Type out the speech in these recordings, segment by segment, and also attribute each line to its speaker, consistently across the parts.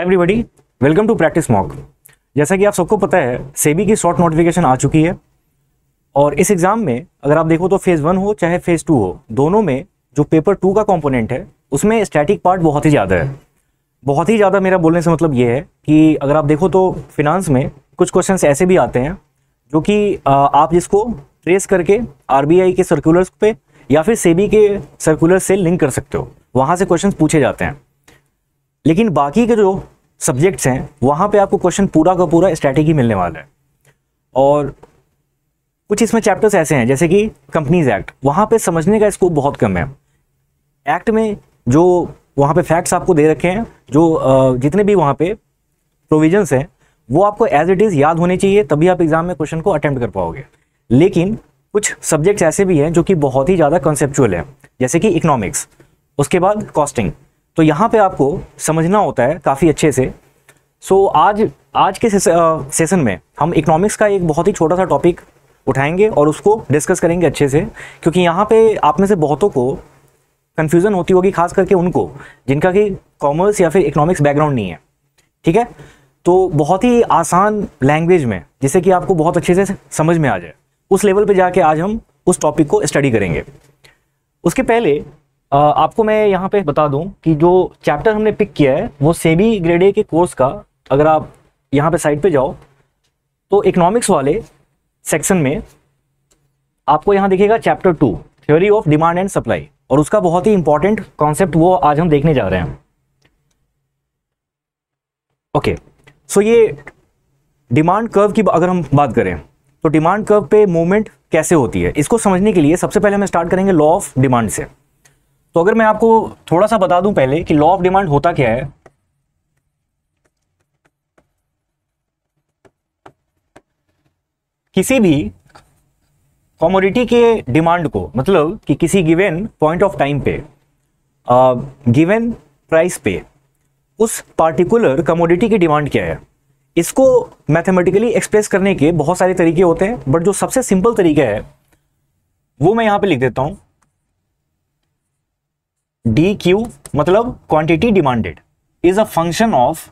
Speaker 1: Everybody welcome to practice mock जैसा कि आप सबको पता है सेबी की शॉर्ट नोटिफिकेशन आ चुकी है और इस एग्ज़ाम में अगर आप देखो तो फेज़ वन हो चाहे फेज़ टू हो दोनों में जो पेपर टू का कंपोनेंट है उसमें स्टैटिक पार्ट बहुत ही ज़्यादा है बहुत ही ज़्यादा मेरा बोलने से मतलब ये है कि अगर आप देखो तो फिनांस में कुछ क्वेश्चन ऐसे भी आते हैं जो कि आप जिसको ट्रेस करके आर के सर्कुलर्स पे या फिर सेबी के सर्कुलर से लिंक कर सकते हो वहाँ से क्वेश्चन पूछे जाते हैं लेकिन बाकी के जो सब्जेक्ट्स हैं वहाँ पे आपको क्वेश्चन पूरा का पूरा स्ट्रैटेजी मिलने वाला है और कुछ इसमें चैप्टर्स ऐसे हैं जैसे कि कंपनीज एक्ट वहाँ पे समझने का स्कोप बहुत कम है एक्ट में जो वहाँ पे फैक्ट्स आपको दे रखे हैं जो जितने भी वहाँ पे प्रोविजंस हैं वो आपको एज इट इज़ याद होने चाहिए तभी आप एग्ज़ाम में क्वेश्चन को अटैम्प्ट कर पाओगे लेकिन कुछ सब्जेक्ट्स ऐसे भी हैं जो कि बहुत ही ज़्यादा कंसेप्चुअल है जैसे कि इकोनॉमिक्स उसके बाद कॉस्टिंग तो यहाँ पे आपको समझना होता है काफ़ी अच्छे से सो so, आज आज के सेशन में हम इकोनॉमिक्स का एक बहुत ही छोटा सा टॉपिक उठाएंगे और उसको डिस्कस करेंगे अच्छे से क्योंकि यहाँ पे आप में से बहुतों को कन्फ्यूज़न होती होगी खास करके उनको जिनका कि कॉमर्स या फिर इकोनॉमिक्स बैकग्राउंड नहीं है ठीक है तो बहुत ही आसान लैंग्वेज में जिसे कि आपको बहुत अच्छे से समझ में आ जाए उस लेवल पर जाके आज हम उस टॉपिक को स्टडी करेंगे उसके पहले आपको मैं यहाँ पे बता दूं कि जो चैप्टर हमने पिक किया है वो सेबी ग्रेड ए के कोर्स का अगर आप यहाँ पे साइड पे जाओ तो इकोनॉमिक्स वाले सेक्शन में आपको यहाँ दिखेगा chapter two theory of demand and supply और उसका बहुत ही इंपॉर्टेंट कॉन्सेप्ट वो आज हम देखने जा रहे हैं ओके okay, सो so ये डिमांड कर्व की अगर हम बात करें तो डिमांड कर्व पे मूवमेंट कैसे होती है इसको समझने के लिए सबसे पहले हम स्टार्ट करेंगे लॉ ऑफ डिमांड से तो अगर मैं आपको थोड़ा सा बता दूं पहले कि लॉ ऑफ डिमांड होता क्या है किसी भी कॉमोडिटी के डिमांड को मतलब कि किसी गिवन पॉइंट ऑफ टाइम पे गिवन प्राइस पे उस पार्टिकुलर कमोडिटी की डिमांड क्या है इसको मैथमेटिकली एक्सप्रेस करने के बहुत सारे तरीके होते हैं बट जो सबसे सिंपल तरीका है वो मैं यहाँ पे लिख देता हूँ डी क्यू मतलब quantity demanded is a function of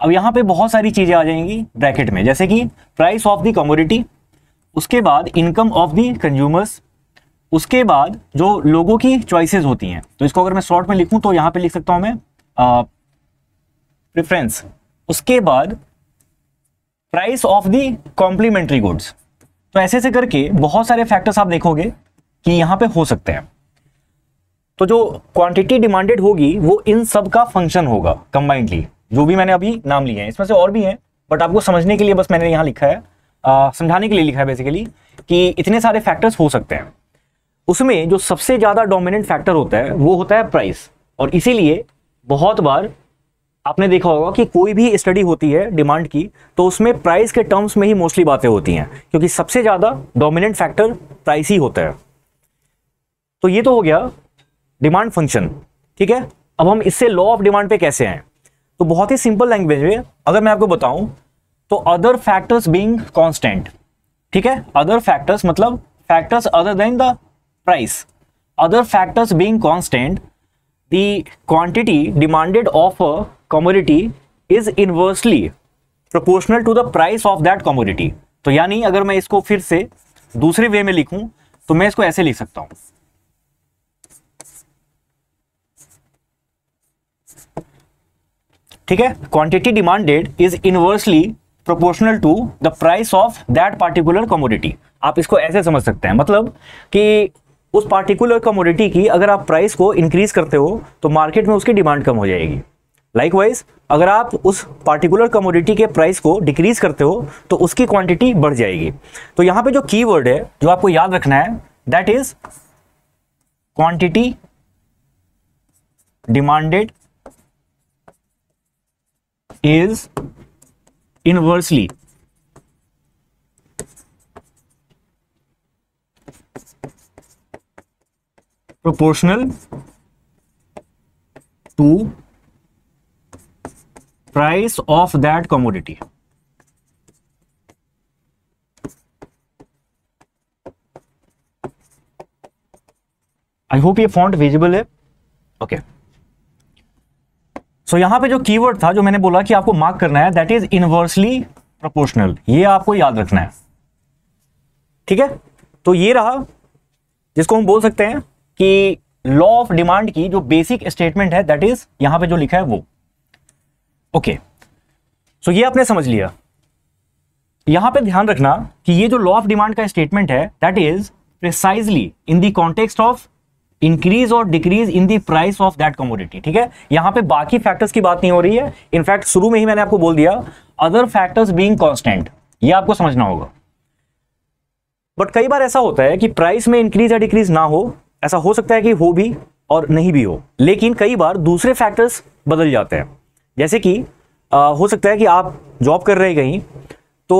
Speaker 1: अब यहां पे बहुत सारी चीजें आ जाएंगी ब्रैकेट में जैसे कि प्राइस ऑफ द कमोडिटी उसके बाद इनकम ऑफ द कंज्यूमर्स उसके बाद जो लोगों की चॉइसेस होती हैं तो इसको अगर मैं शॉर्ट में लिखूं तो यहां पे लिख सकता हूं मैं प्रेफरेंस उसके बाद price of the complementary goods तो ऐसे ऐसे करके बहुत सारे फैक्टर्स आप देखोगे कि यहां पे हो सकते हैं तो जो क्वांटिटी डिमांडेड होगी वो इन सब का फंक्शन होगा कंबाइंडली जो भी मैंने अभी नाम लिए हैं इसमें से और भी हैं बट आपको समझने के लिए बस मैंने यहाँ लिखा है समझाने के लिए लिखा है बेसिकली कि इतने सारे फैक्टर्स हो सकते हैं उसमें जो सबसे ज़्यादा डोमिनेंट फैक्टर होता है वो होता है प्राइस और इसीलिए बहुत बार आपने देखा होगा कि कोई भी स्टडी होती है डिमांड की तो उसमें प्राइस के टर्म्स में ही मोस्टली बातें होती हैं क्योंकि सबसे ज़्यादा डोमिनेंट फैक्टर प्राइस ही होता है तो ये तो हो गया डिमांड फंक्शन ठीक है अब हम इससे लॉ ऑफ डिमांड पे कैसे आए तो बहुत ही सिंपल लैंग्वेज में अगर मैं आपको बताऊं तो अदर फैक्टर्स बीइंग कांस्टेंट ठीक है अदर फैक्टर्स मतलब factors other than the price other factors being constant the quantity demanded of a commodity is inversely proportional to the price of that commodity तो यानी अगर मैं इसको फिर से दूसरे वे में लिखूं तो मैं इसको ऐसे लिख सकता हूं ठीक है quantity demanded is inversely proportional to the price of that particular commodity आप इसको ऐसे समझ सकते हैं मतलब कि उस पार्टिकुलर कमोडिटी की अगर आप प्राइस को इंक्रीज करते हो तो मार्केट में उसकी डिमांड कम हो जाएगी लाइकवाइज अगर आप उस पार्टिकुलर कमोडिटी के प्राइस को डिक्रीज करते हो तो उसकी क्वांटिटी बढ़ जाएगी तो यहां पे जो कीवर्ड है जो आपको याद रखना है that is quantity demanded is inversely proportional to price of that commodity. I hope ये फॉन्ट विजिबल है ओके okay. सो so, यहां पे जो कीवर्ड था जो मैंने बोला कि आपको मार्क करना है दैट इज इनवर्सली प्रोपोर्शनल ये आपको याद रखना है ठीक है तो ये रहा जिसको हम बोल सकते हैं कि लॉ ऑफ डिमांड की जो बेसिक स्टेटमेंट है दैट इज यहां पे जो लिखा है वो ओके okay. सो so, ये आपने समझ लिया यहां पे ध्यान रखना कि ये जो लॉ ऑफ डिमांड का स्टेटमेंट है that is precisely in the context of increase और decrease in the price of that commodity ठीक है यहां पे बाकी फैक्टर्स की बात नहीं हो रही है इनफैक्ट शुरू में ही मैंने आपको बोल दिया अदर फैक्टर्स बीइंग कांस्टेंट ये आपको समझना होगा बट कई बार ऐसा होता है कि प्राइस में इंक्रीज या डिक्रीज ना हो ऐसा हो सकता है कि हो भी और नहीं भी हो लेकिन कई बार दूसरे फैक्टर्स बदल जाते हैं जैसे कि आ, हो सकता है कि आप जॉब कर रहे कहीं तो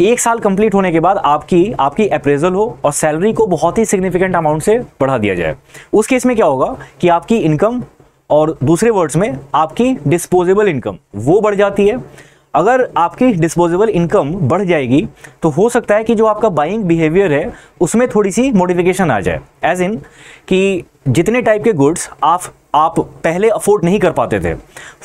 Speaker 1: एक साल कंप्लीट होने के बाद आपकी आपकी अप्रेजल हो और सैलरी को बहुत ही सिग्निफिकेंट अमाउंट से बढ़ा दिया जाए उस केस में क्या होगा कि आपकी इनकम और दूसरे वर्ड्स में आपकी डिस्पोजेबल इनकम वो बढ़ जाती है अगर आपकी डिस्पोजेबल इनकम बढ़ जाएगी तो हो सकता है कि जो आपका बाइंग बिहेवियर है उसमें थोड़ी सी मोडिफिकेशन आ जाए एज इन कि जितने टाइप के गुड्स आप आप पहले अफोर्ड नहीं कर पाते थे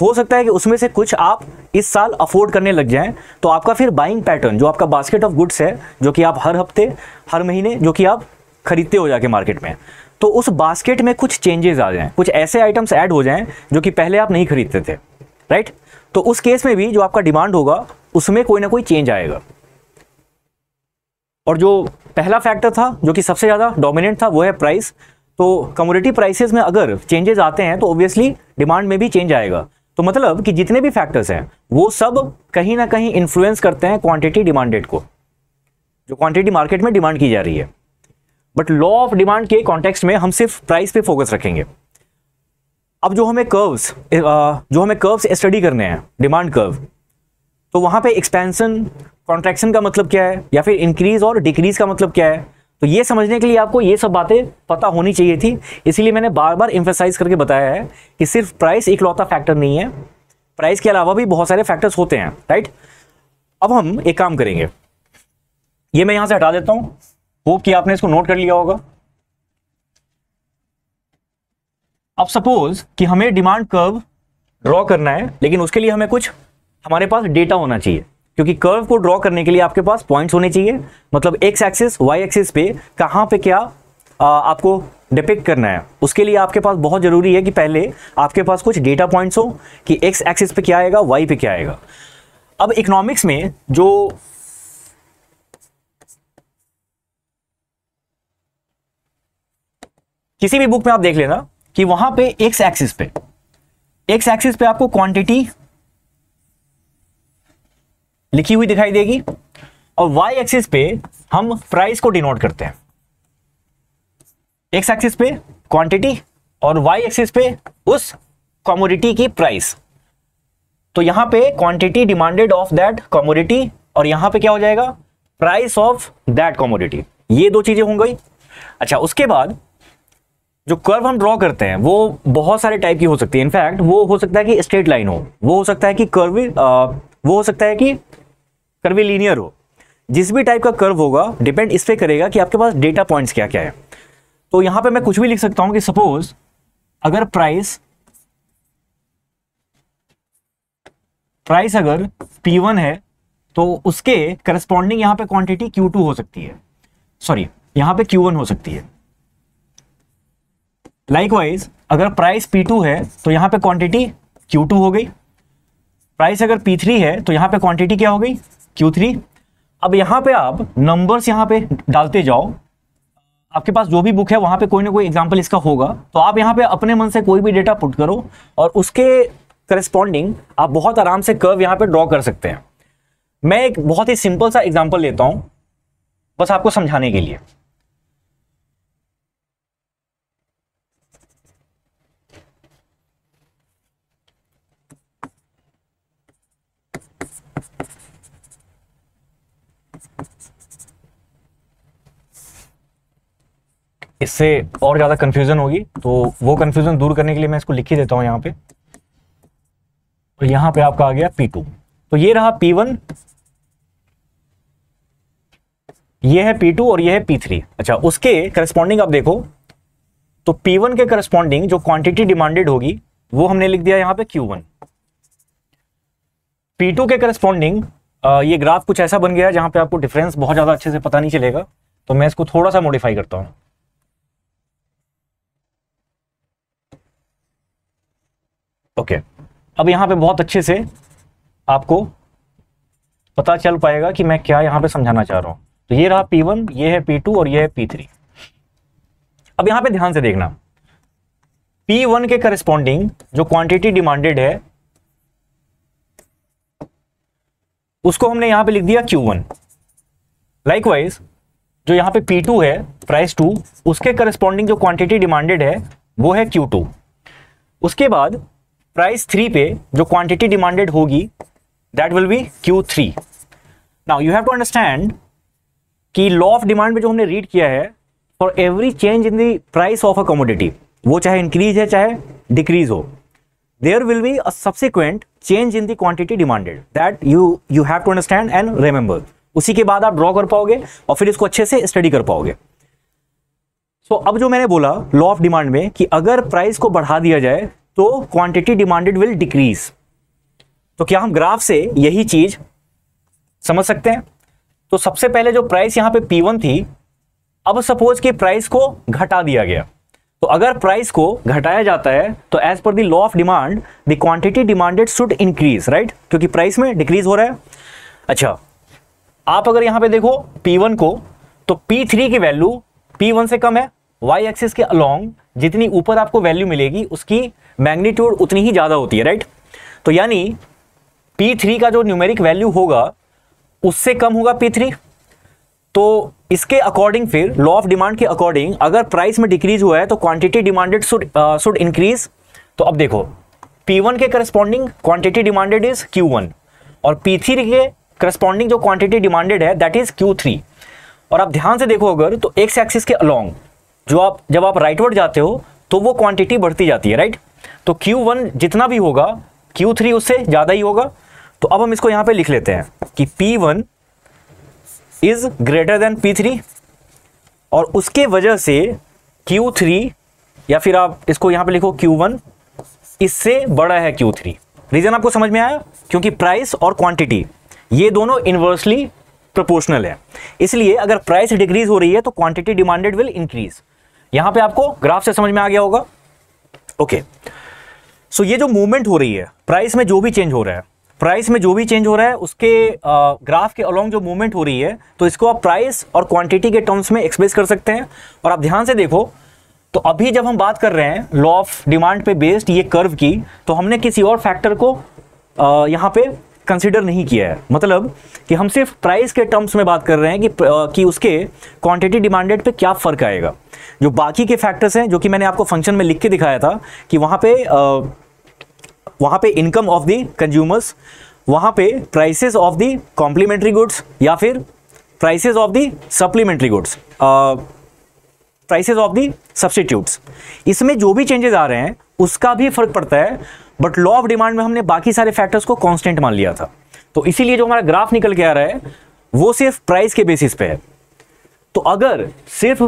Speaker 1: हो सकता है कि उसमें से कुछ आप इस साल अफोर्ड करने लग जाएं तो आपका फिर बाइंग पैटर्न जो आपका बास्केट ऑफ गुड्स है जो कि आप हर हफ्ते हर महीने जो कि आप खरीदते हो जाके मार्केट में तो उस बास्केट में कुछ चेंजेस आ जाएं कुछ ऐसे आइटम्स ऐड हो जाएं जो कि पहले आप नहीं खरीदते थे राइट तो उस केस में भी जो आपका डिमांड होगा उसमें कोई ना कोई चेंज आएगा और जो पहला फैक्टर था जो कि सबसे ज़्यादा डोमिनेंट था वो है प्राइस तो कमोडिटी प्राइसेस में अगर चेंजेस आते हैं तो ऑब्वियसली डिमांड में भी चेंज आएगा तो मतलब कि जितने भी फैक्टर्स हैं वो सब कहीं ना कहीं इन्फ्लुएंस करते हैं क्वांटिटी डिमांडेड को जो क्वांटिटी मार्केट में डिमांड की जा रही है बट लॉ ऑफ डिमांड के कॉन्टेक्स्ट में हम सिर्फ प्राइस पे फोकस रखेंगे अब जो हमें कर्व्स जो हमें कर्व्स स्टडी करने हैं डिमांड कर्व तो वहां पे एक्सपेंसन कॉन्ट्रैक्शन का मतलब क्या है या फिर इंक्रीज और डिक्रीज का मतलब क्या है तो ये समझने के लिए आपको ये सब बातें पता होनी चाहिए थी इसीलिए मैंने बार बार इंफेसाइज करके बताया है कि सिर्फ प्राइस इकलौता फैक्टर नहीं है प्राइस के अलावा भी बहुत सारे फैक्टर्स होते हैं राइट अब हम एक काम करेंगे ये मैं यहाँ से हटा देता हूँ होप कि आपने इसको नोट कर लिया होगा अब सपोज कि हमें डिमांड कर्व ड्रॉ करना है लेकिन उसके लिए हमें कुछ हमारे पास डेटा होना चाहिए क्योंकि कर्व को ड्रॉ करने के लिए आपके पास पॉइंट्स होने चाहिए मतलब एक्स एक्सिस वाई एक्सिस पे कहाँ पे क्या आ, आपको डिपेक्ट करना है उसके लिए आपके पास बहुत ज़रूरी है कि पहले आपके पास कुछ डेटा पॉइंट्स हो कि एक्स एक्सिस पे क्या आएगा वाई पे क्या आएगा अब इकोनॉमिक्स में जो किसी भी बुक में आप देख लेना कि वहां पे एक्स एक्सिस पे एक्स एक्सिस पे आपको क्वांटिटी लिखी हुई दिखाई देगी और वाई एक्सिस पे हम प्राइस को डिनोट करते हैं एक्स एक्सिस पे क्वांटिटी और वाई एक्सिस पे उस कॉमोडिटी की प्राइस तो यहां पे quantity demanded of that commodity और यहां पे क्या हो जाएगा प्राइस ऑफ दैट कॉमोडिटी ये दो चीजें होंगी अच्छा उसके बाद जो कर्व हम ड्रॉ करते हैं वो बहुत सारे टाइप की हो सकती है इनफैक्ट वो हो सकता है कि स्ट्रेट लाइन हो वो हो सकता है कि कर्व वो हो सकता है कि कर्वी लीनियर हो जिस भी टाइप का कर्व होगा डिपेंड इस पर करेगा कि आपके पास डेटा पॉइंट्स क्या क्या है तो यहां पे मैं कुछ भी लिख सकता हूं कि सपोज अगर प्राइस प्राइस अगर P1 है तो उसके करस्पॉन्डिंग यहां पे क्वांटिटी Q2 हो सकती है सॉरी यहां पे Q1 हो सकती है लाइकवाइज अगर प्राइस P2 है तो यहाँ पे क्वांटिटी Q2 हो गई प्राइस अगर P3 है तो यहाँ पे क्वांटिटी क्या हो गई Q3 अब यहाँ पे आप नंबर्स यहाँ पे डालते जाओ आपके पास जो भी बुक है वहाँ पे कोई ना कोई एग्जाम्पल इसका होगा तो आप यहाँ पे अपने मन से कोई भी डेटा पुट करो और उसके करस्पॉन्डिंग आप बहुत आराम से कर्व यहाँ पे ड्रॉ कर सकते हैं मैं एक बहुत ही सिंपल सा एग्जाम्पल लेता हूँ बस आपको समझाने के लिए इससे और ज़्यादा कन्फ्यूज़न होगी तो वो कन्फ्यूज़न दूर करने के लिए मैं इसको लिख ही देता हूँ यहाँ पे और यहाँ पे आपका आ गया P2 तो ये रहा P1 ये है P2 और ये है P3 अच्छा उसके करस्पॉन्डिंग आप देखो तो P1 के करस्पॉन्डिंग जो क्वांटिटी डिमांडेड होगी वो हमने लिख दिया यहाँ पे Q1 P2 के करस्पॉन्डिंग ये ग्राफ कुछ ऐसा बन गया जहां पे आपको डिफरेंस बहुत ज़्यादा अच्छे से पता नहीं चलेगा तो मैं इसको थोड़ा सा मॉडिफाई करता हूँ ओके अब यहां पे बहुत अच्छे से आपको पता चल पाएगा कि मैं क्या यहां पे समझाना चाह रहा हूं तो ये रहा वन ये है टू और ये है पी थ्री अब यहां पे ध्यान से देखना पी वन के करस्पॉन्डिंग जो क्वांटिटी डिमांडेड है उसको हमने यहां पे लिख दिया क्यू वन लाइकवाइज जो यहां पे टू है प्राइस टू उसके करस्पॉन्डिंग जो क्वांटिटी डिमांडेड है वो है टू उसके बाद प्राइस थ्री पे जो क्वांटिटी डिमांडेड होगी that will be Q three now you have to understand कि लॉ ऑफ डिमांड में जो हमने रीड किया है for every change in the price of a commodity वो चाहे इंक्रीज है चाहे डिक्रीज हो there will be a subsequent change in the quantity demanded that you you have to understand and remember उसी के बाद आप ड्रॉ कर पाओगे और फिर इसको अच्छे से स्टडी कर पाओगे सो so, अब जो मैंने बोला लॉ ऑफ डिमांड में कि अगर प्राइस को बढ़ा दिया जाए तो क्वांटिटी डिमांडेड विल डिक्रीज तो क्या हम ग्राफ से यही चीज समझ सकते हैं तो सबसे पहले जो प्राइस यहां पे P1 थी अब सपोज कि प्राइस को घटा दिया गया तो अगर प्राइस को घटाया जाता है तो as per law of demand the quantity demanded should increase right क्योंकि प्राइस में डिक्रीज हो रहा है अच्छा आप अगर यहां पे देखो P1 को तो P3 की वैल्यू P1 से कम है वाई एक्सिस के अलोंग जितनी ऊपर आपको वैल्यू मिलेगी उसकी मैग्नीट्यूड उतनी ही ज़्यादा होती है राइट तो यानी पी थ्री का जो न्यूमेरिक वैल्यू होगा उससे कम होगा पी थ्री तो इसके अकॉर्डिंग फिर लॉ ऑफ डिमांड के अकॉर्डिंग अगर प्राइस में डिक्रीज हुआ है तो quantity demanded should should increase तो अब देखो P1 के corresponding quantity demanded is Q1 और P3 के करस्पॉन्डिंग जो क्वांटिटी डिमांडेड है दैट इज Q3 और आप ध्यान से देखो अगर तो एक्स एक्सिस के अलोंग जो आप जब आप राइटवर्ड जाते हो तो वो क्वांटिटी बढ़ती जाती है राइट तो Q1 जितना भी होगा Q3 उससे ज़्यादा ही होगा तो अब हम इसको यहां पे लिख लेते हैं कि P1 is greater than P3 और उसके वजह से Q3 या फिर आप इसको यहां पे लिखो Q1 इससे बड़ा है Q3 रीज़न आपको समझ में आया क्योंकि प्राइस और क्वांटिटी ये दोनों इन्वर्सली प्रोपोर्शनल है इसलिए अगर प्राइस डिक्रीज हो रही है तो क्वांटिटी डिमांडेड विल इंक्रीज़ यहां पे आपको ग्राफ से समझ में आ गया होगा ओके सो ये जो मूवमेंट हो रही है प्राइस में जो भी चेंज हो रहा है प्राइस में जो भी चेंज हो रहा है उसके ग्राफ के अलोंग जो मूवमेंट हो रही है तो इसको आप प्राइस और क्वांटिटी के टर्म्स में एक्सप्रेस कर सकते हैं और आप ध्यान से देखो तो अभी जब हम बात कर रहे हैं लॉ ऑफ डिमांड पे बेस्ड ये कर्व की तो हमने किसी और फैक्टर को आ, यहाँ पे कंसिडर नहीं किया है मतलब कि हम सिर्फ प्राइस के टर्म्स में बात कर रहे हैं कि कि उसके क्वांटिटी डिमांडेड पे क्या फ़र्क आएगा जो बाकी के फैक्टर्स हैं जो कि मैंने आपको फंक्शन में लिख के दिखाया था कि वहाँ पे वहाँ पे इनकम ऑफ द कंज्यूमर्स वहाँ पे prices of the complementary goods या फिर prices of the supplementary goods prices of the substitutes इसमें जो भी चेंजेस आ रहे हैं उसका भी फर्क पड़ता है बट लॉ ऑफ डिमांड में हमने बाकी सारे फैक्टर्स को कॉन्स्टेंट मान लिया था तो इसीलिए जो हमारा ग्राफ निकल के आ रहा है वो सिर्फ प्राइस के बेसिस पे है तो अगर सिर्फ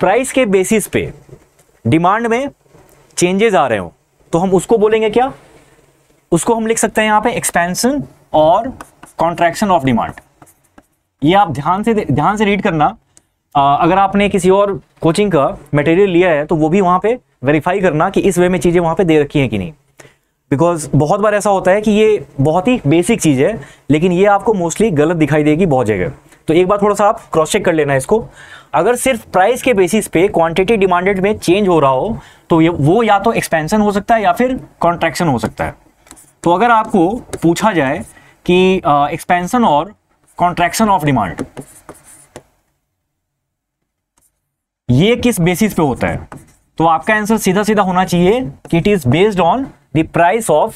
Speaker 1: प्राइस के बेसिस पे डिमांड में चेंजेस आ रहे हो तो हम उसको बोलेंगे क्या उसको हम लिख सकते हैं यहां पे एक्सपेंशन और कॉन्ट्रैक्शन ऑफ डिमांड ये आप ध्यान से ध्यान से रीड करना आ, अगर आपने किसी और कोचिंग का मटेरियल लिया है तो वो भी वहाँ पे वेरीफाई करना कि इस वे में चीज़ें वहाँ पे दे रखी हैं कि नहीं बिकॉज बहुत बार ऐसा होता है कि ये बहुत ही बेसिक चीज़ है लेकिन ये आपको मोस्टली गलत दिखाई देगी बहुत जगह तो एक बार थोड़ा सा आप क्रॉस चेक कर लेना इसको अगर सिर्फ प्राइस के बेसिस पे क्वांटिटी डिमांडेड में चेंज हो रहा हो तो ये वो या तो एक्सपेंशन हो सकता है या फिर कॉन्ट्रैक्शन हो सकता है तो अगर आपको पूछा जाए कि एक्सपेंशन और कॉन्ट्रैक्शन ऑफ डिमांड ये किस बेसिस पे होता है तो आपका आंसर सीधा सीधा होना चाहिए कि it is based on the price of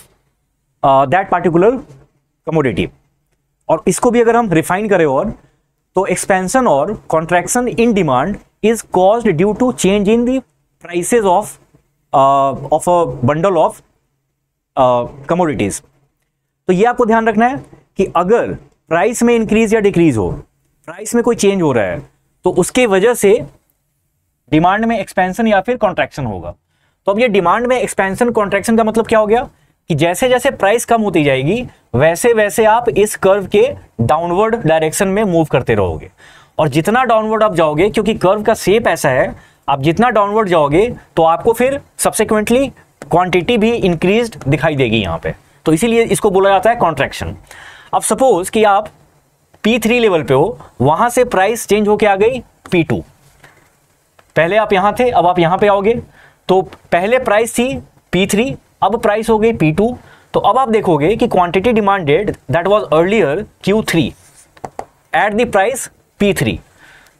Speaker 1: that particular commodity और इसको भी अगर हम रिफाइन करें और तो एक्सपेंशन और contraction in demand is cause due to change in the prices of of a bundle of commodities तो ये आपको ध्यान रखना है कि अगर प्राइस में इंक्रीज या डिक्रीज हो प्राइस में कोई चेंज हो रहा है तो उसके वजह से डिमांड में एक्सपेंशन या फिर कॉन्ट्रेक्शन होगा तो अब ये डिमांड में एक्सपेंशन कॉन्ट्रेक्शन का मतलब क्या हो गया कि जैसे जैसे प्राइस कम होती जाएगी वैसे वैसे आप इस कर्व के डाउनवर्ड डायरेक्शन में मूव करते रहोगे और जितना डाउनवर्ड आप जाओगे क्योंकि कर्व का सेप ऐसा है आप जितना डाउनवर्ड जाओगे तो आपको फिर सब्सिक्वेंटली क्वांटिटी भी इंक्रीज दिखाई देगी यहाँ पे तो इसीलिए इसको बोला जाता है कॉन्ट्रेक्शन अब सपोज कि आप पी लेवल पे हो वहां से प्राइस चेंज होके आ गई पी पहले आप यहाँ थे अब आप यहाँ पे आओगे तो पहले प्राइस थी पी थ्री अब प्राइस हो गई पी टू तो अब आप देखोगे कि quantity demanded that was earlier Q three at the price P three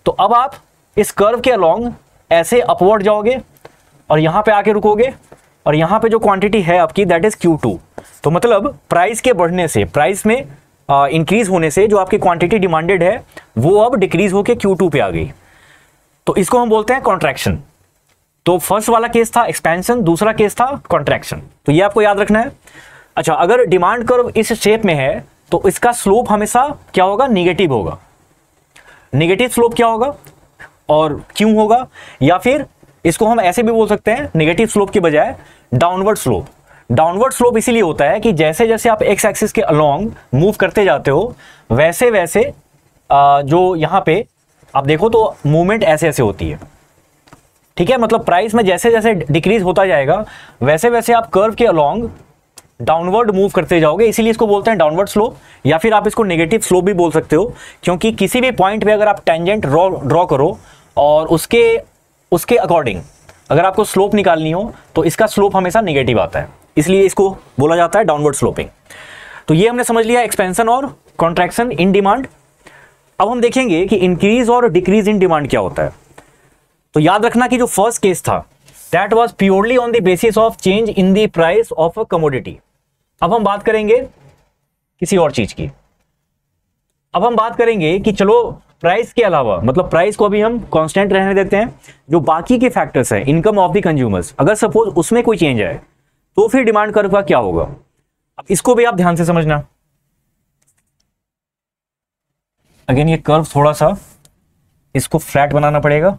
Speaker 1: तो अब आप इस कर्व के अलोंग ऐसे अपवर्ड जाओगे और यहाँ पे आके रुकोगे और यहाँ पे जो क्वांटिटी है आपकी दैट इज़ क्यू टू तो मतलब प्राइस के बढ़ने से प्राइस में इंक्रीज होने से जो आपकी क्वांटिटी डिमांडेड है वो अब डिक्रीज होकर क्यू टू पे आ गई तो इसको हम बोलते हैं कॉन्ट्रैक्शन तो फर्स्ट वाला केस था एक्सपेंशन दूसरा केस था कॉन्ट्रैक्शन तो ये आपको याद रखना है अच्छा अगर डिमांड कर्व इस शेप में है तो इसका स्लोप हमेशा क्या होगा निगेटिव होगा निगेटिव स्लोप क्या होगा और क्यों होगा या फिर इसको हम ऐसे भी बोल सकते हैं निगेटिव स्लोप के बजाय डाउनवर्ड स्लोप डाउनवर्ड स्लोप इसीलिए होता है कि जैसे जैसे आप एक्स एक्सिस के अलोंग मूव करते जाते हो वैसे वैसे जो यहाँ पे आप देखो तो मूवमेंट ऐसे ऐसे होती है ठीक है मतलब प्राइस में जैसे जैसे डिक्रीज होता जाएगा वैसे वैसे आप कर्व के अलोंग डाउनवर्ड मूव करते जाओगे इसीलिए इसको बोलते हैं डाउनवर्ड स्लोप या फिर आप इसको नेगेटिव स्लोप भी बोल सकते हो क्योंकि किसी भी पॉइंट पे अगर आप टेंजेंट ड्रॉ करो और उसके उसके अकॉर्डिंग अगर आपको स्लोप निकालनी हो तो इसका स्लोप हमेशा निगेटिव आता है इसलिए इसको बोला जाता है डाउनवर्ड स्लोपिंग तो ये हमने समझ लिया एक्सपेंसन और कॉन्ट्रैक्शन इन डिमांड अब हम देखेंगे कि इंक्रीज और डिक्रीज इन डिमांड क्या होता है तो याद रखना कि जो फर्स्ट केस था that was purely on the basis of change in the price of a commodity अब हम बात करेंगे किसी और चीज की अब हम बात करेंगे कि चलो प्राइस के अलावा मतलब प्राइस को भी हम कांस्टेंट रहने देते हैं जो बाकी के फैक्टर्स हैं इनकम ऑफ द कंज्यूमर्स अगर सपोज उसमें कोई चेंज आए तो फिर डिमांड कर्व का क्या होगा अब इसको भी आप ध्यान से समझना अगेन ये कर्व थोड़ा सा इसको फ्लैट बनाना पड़ेगा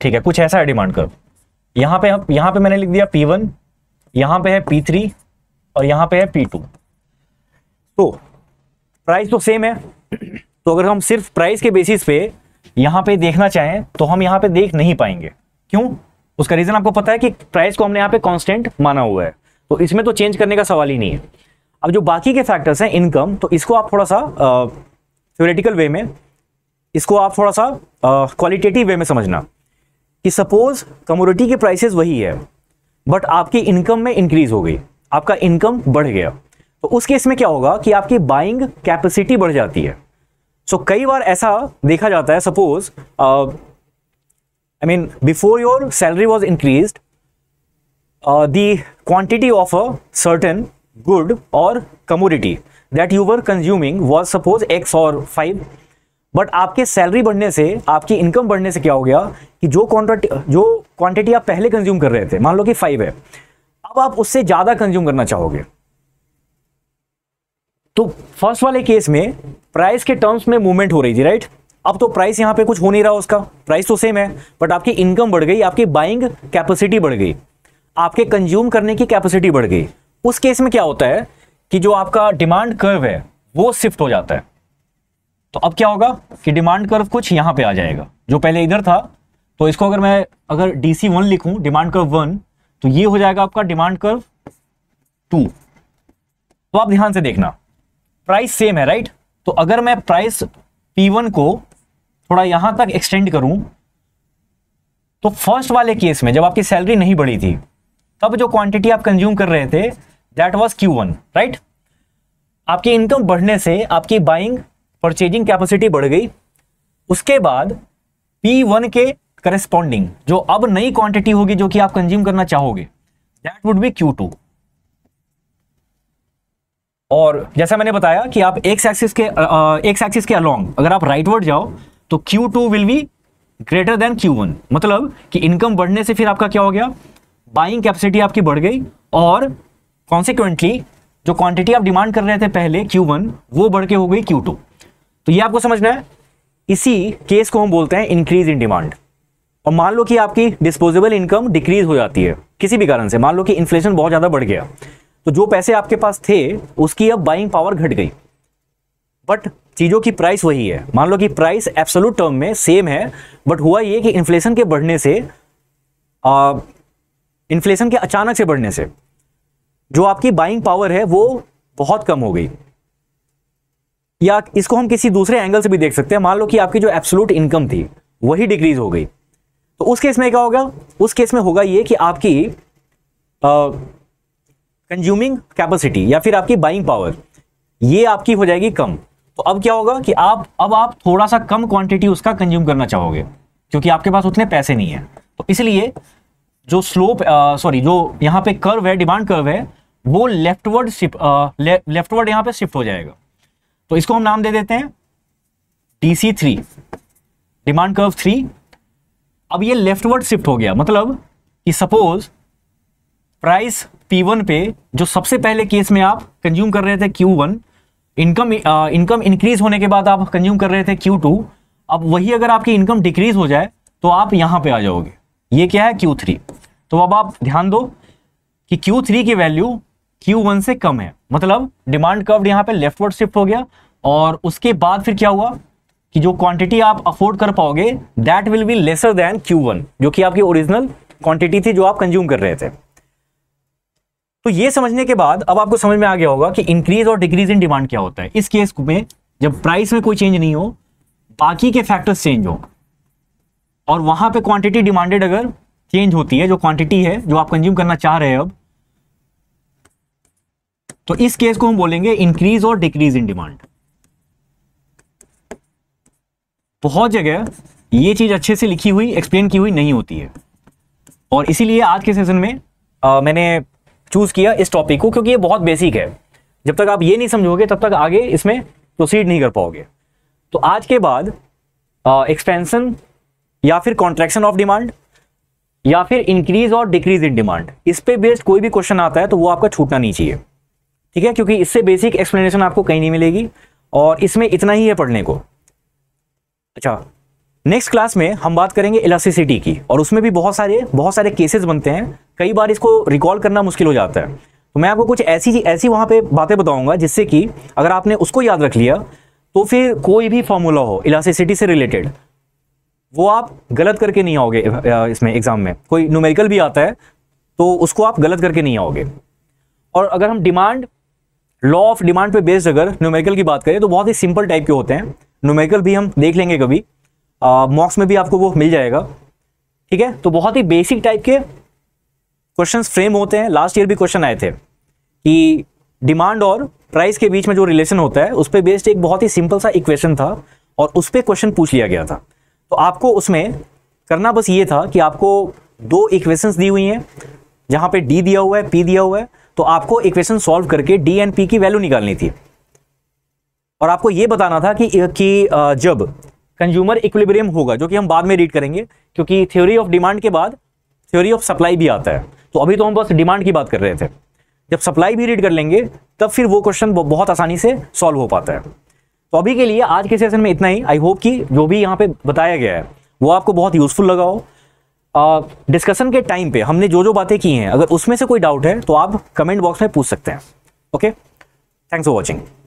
Speaker 1: ठीक है कुछ ऐसा है डिमांड कर्व यहाँ पे हम यहां पे मैंने लिख दिया पी वन यहां पे है पी थ्री और यहां पे है पी टू तो प्राइस तो सेम है तो अगर हम सिर्फ प्राइस के बेसिस पे यहां पे देखना चाहें तो हम यहां पे देख नहीं पाएंगे क्यों उसका रीज़न आपको पता है कि प्राइस को हमने यहाँ पे कांस्टेंट माना हुआ है तो इसमें तो चेंज करने का सवाल ही नहीं है अब जो बाकी के फैक्टर्स हैं इनकम तो इसको आप थोड़ा सा थ्योरेटिकल वे में इसको आप थोड़ा सा क्वालिटेटिव वे में समझना कि सपोज कमोडिटी के प्राइसेस वही है बट आपकी इनकम में इंक्रीज हो गई आपका इनकम बढ़ गया तो उस केस में क्या होगा कि आपकी बाइंग कैपेसिटी बढ़ जाती है सो so, कई बार ऐसा देखा जाता है suppose I mean before your salary was increase the quantity of a certain good और commodity that you were consuming was suppose X और फाइव बट आपके सैलरी बढ़ने से आपकी इनकम बढ़ने से क्या हो गया कि जो क्वान्टिटी जो क्वांटिटी आप पहले कंज्यूम कर रहे थे मान लो कि फाइव है अब आप उससे ज़्यादा कंज्यूम करना चाहोगे तो फर्स्ट वाले केस में प्राइस के टर्म्स में मूवमेंट हो रही थी राइट अब तो प्राइस यहां पे कुछ हो नहीं रहा उसका प्राइस तो सेम है बट आपकी इनकम बढ़ गई आपकी बाइंग कैपेसिटी बढ़ गई आपके कंज्यूम करने की कैपेसिटी बढ़ गई उस केस में क्या होता है कि जो आपका डिमांड कर्व है वो शिफ्ट हो जाता है तो अब क्या होगा कि डिमांड कर्व कुछ यहां पे आ जाएगा जो पहले इधर था तो इसको अगर मैं अगर डीसी वन लिखू डिमांड कर्व वन तो ये हो जाएगा आपका डिमांड कर्व टू तो आप ध्यान से देखना प्राइस सेम है राइट तो अगर मैं प्राइस पी वन को थोड़ा यहां तक एक्सटेंड करूं तो फर्स्ट वाले केस में जब आपकी सैलरी नहीं बढ़ी थी तब जो क्वांटिटी आप कंज्यूम कर रहे थे that was Q one right आपकी इनकम बढ़ने से आपकी बाइंग परचेजिंग कैपेसिटी बढ़ गई उसके बाद पी वन के करस्पॉन्डिंग जो अब नई क्वांटिटी होगी जो कि आप कंज्यूम करना चाहोगे that would be Q two और जैसा मैंने बताया कि आप एक्स एक्सिस के एक्स एक्सिस के अलोंग अगर आप राइट वर्ड जाओ तो Q two will be greater than Q one मतलब कि इनकम बढ़ने से फिर आपका क्या हो गया बाइंग कैपेसिटी आपकी बढ़ गई और कॉन्सिक्वेंटली जो क्वांटिटी आप डिमांड कर रहे थे पहले Q1 वो बढ़ के हो गई Q2 तो ये आपको समझना है इसी केस को हम बोलते हैं इंक्रीज इन डिमांड और मान लो कि आपकी डिस्पोजेबल इनकम डिक्रीज हो जाती है किसी भी कारण से मान लो कि इन्फ्लेशन बहुत ज़्यादा बढ़ गया तो जो पैसे आपके पास थे उसकी अब बाइंग पावर घट गई बट चीज़ों की प्राइस वही है मान लो कि प्राइस एब्सोलूट टर्म में सेम है बट हुआ ये कि इन्फ्लेशन के बढ़ने से इन्फ्लेशन के अचानक से बढ़ने से जो आपकी बाइंग पावर है वो बहुत कम हो गई या इसको हम किसी दूसरे एंगल से भी देख सकते हैं मान लो कि आपकी जो एब्सोलूट इनकम थी वही डिक्रीज हो गई तो उस केस में क्या होगा उस केस में होगा ये कि आपकी कंज्यूमिंग कैपेसिटी या फिर आपकी बाइंग पावर ये आपकी हो जाएगी कम तो अब क्या होगा कि आप अब आप थोड़ा सा कम क्वांटिटी उसका कंज्यूम करना चाहोगे क्योंकि आपके पास उतने पैसे नहीं है तो इसलिए जो स्लोप सॉरी जो यहाँ पे कर्व है डिमांड कर्व है वो लेफ्टवर्ड शिफ्ट लेफ्टवर्ड यहां पे शिफ्ट हो जाएगा तो इसको हम नाम दे देते हैं T C three demand curve three अब ये लेफ्टवर्ड शिफ्ट हो गया मतलब कि सपोज प्राइस P1 पे जो सबसे पहले केस में आप कंज्यूम कर रहे थे Q1 इनकम इनकम इंक्रीज होने के बाद आप कंज्यूम कर रहे थे Q2 अब वही अगर आपकी इनकम डिक्रीज हो जाए तो आप यहां पे आ जाओगे ये क्या है Q3 तो अब आप ध्यान दो कि Q3 की वैल्यू Q1 से कम है मतलब डिमांड कर्व यहाँ पे लेफ्टवर्ड शिफ्ट हो गया और उसके बाद फिर क्या हुआ कि जो क्वांटिटी आप अफोर्ड कर पाओगे that will be lesser than Q1 जो कि आपकी ओरिजिनल क्वांटिटी थी जो आप कंज्यूम कर रहे थे तो ये समझने के बाद अब आपको समझ में आ गया होगा कि इंक्रीज और डिक्रीज इन डिमांड क्या होता है इस केस में जब प्राइस में कोई चेंज नहीं हो बाकी के फैक्टर्स चेंज हो और वहां पे क्वांटिटी डिमांडेड अगर चेंज होती है जो क्वांटिटी है जो आप कंज्यूम करना चाह रहे हो अब तो इस केस को हम बोलेंगे इंक्रीज और डिक्रीज इन डिमांड बहुत जगह ये चीज अच्छे से लिखी हुई एक्सप्लेन की हुई नहीं होती है और इसीलिए आज के सेशन में आ, मैंने चूज किया इस टॉपिक को क्योंकि ये बहुत बेसिक है जब तक आप ये नहीं समझोगे तब तक आगे इसमें प्रोसीड नहीं कर पाओगे तो आज के बाद एक्सपेंशन या फिर कॉन्ट्रैक्शन ऑफ डिमांड या फिर इंक्रीज और डिक्रीज इन डिमांड इस पे बेस्ड कोई भी क्वेश्चन आता है तो वो आपका छूटना नहीं चाहिए ठीक है क्योंकि इससे बेसिक एक्सप्लेनेशन आपको कहीं नहीं मिलेगी और इसमें इतना ही है पढ़ने को अच्छा नेक्स्ट क्लास में हम बात करेंगे इलास्टिसिटी की और उसमें भी बहुत सारे बहुत सारे केसेस बनते हैं कई बार इसको रिकॉल करना मुश्किल हो जाता है तो मैं आपको कुछ ऐसी ऐसी वहाँ पे बातें बताऊंगा जिससे कि अगर आपने उसको याद रख लिया तो फिर कोई भी फॉर्मूला हो इलास्टिसिटी से रिलेटेड वो आप गलत करके नहीं आओगे इसमें एग्ज़ाम में कोई न्यूमेरिकल भी आता है तो उसको आप गलत करके नहीं आओगे और अगर हम डिमांड लॉ ऑफ डिमांड पे बेस्ड अगर न्यूमेरिकल की बात करें तो बहुत ही सिंपल टाइप के होते हैं न्यूमेरिकल भी हम देख लेंगे कभी मॉक्स में भी आपको वो मिल जाएगा ठीक है तो बहुत ही बेसिक टाइप के क्वेश्चन फ्रेम होते हैं लास्ट ईयर भी क्वेश्चन आए थे कि डिमांड और प्राइस के बीच में जो रिलेशन होता है उस पर बेस्ड एक बहुत ही सिंपल सा इक्वेशन था और उस पर क्वेश्चन पूछ लिया गया था तो आपको उसमें करना बस ये था कि आपको दो इक्वेशंस दी हुई हैं जहाँ पे डी दिया हुआ है पी दिया हुआ है तो आपको इक्वेशन सॉल्व करके डी एंड पी की वैल्यू निकालनी थी और आपको यह बताना था कि कि जब कंज्यूमर इक्विलिब्रियम होगा जो कि हम बाद में रीड करेंगे क्योंकि थ्योरी ऑफ डिमांड के बाद थ्योरी ऑफ सप्लाई भी आता है तो अभी तो हम बस डिमांड की बात कर रहे थे जब सप्लाई भी रीड कर लेंगे तब फिर वो क्वेश्चन बहुत आसानी से सॉल्व हो पाता है तो अभी के लिए आज के सेशन में इतना ही आई होप कि जो भी यहाँ पे बताया गया है वो आपको बहुत यूजफुल लगा हो डिस्कशन के टाइम पे हमने जो जो बातें की हैं अगर उसमें से कोई डाउट है तो आप कमेंट बॉक्स में पूछ सकते हैं ओके थैंक्स फॉर वॉचिंग